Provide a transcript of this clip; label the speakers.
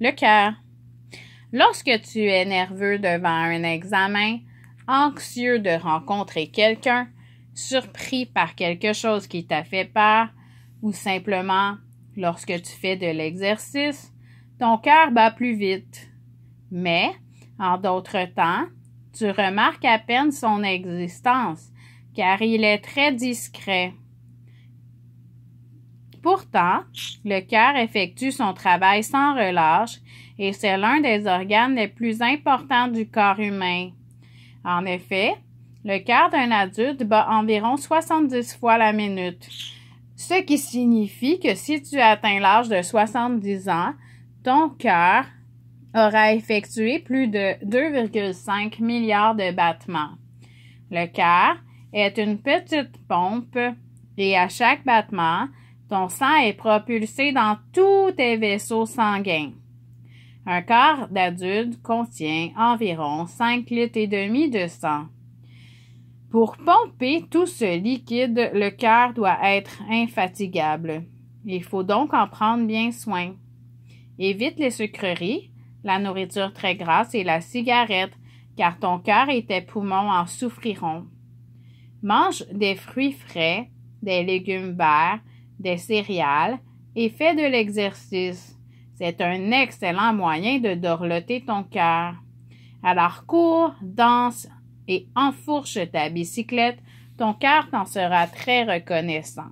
Speaker 1: Le cœur. Lorsque tu es nerveux devant un examen, anxieux de rencontrer quelqu'un, surpris par quelque chose qui t'a fait peur, ou simplement lorsque tu fais de l'exercice, ton cœur bat plus vite. Mais, en d'autres temps, tu remarques à peine son existence, car il est très discret. Pourtant, le cœur effectue son travail sans relâche et c'est l'un des organes les plus importants du corps humain. En effet, le cœur d'un adulte bat environ 70 fois la minute, ce qui signifie que si tu atteins l'âge de 70 ans, ton cœur aura effectué plus de 2,5 milliards de battements. Le cœur est une petite pompe et à chaque battement, ton sang est propulsé dans tous tes vaisseaux sanguins. Un quart d'adulte contient environ 5 litres et demi de sang. Pour pomper tout ce liquide, le cœur doit être infatigable. Il faut donc en prendre bien soin. Évite les sucreries, la nourriture très grasse et la cigarette, car ton cœur et tes poumons en souffriront. Mange des fruits frais, des légumes verts, des céréales et fais de l'exercice. C'est un excellent moyen de dorloter ton cœur. Alors cours, danse et enfourche ta bicyclette, ton cœur t'en sera très reconnaissant.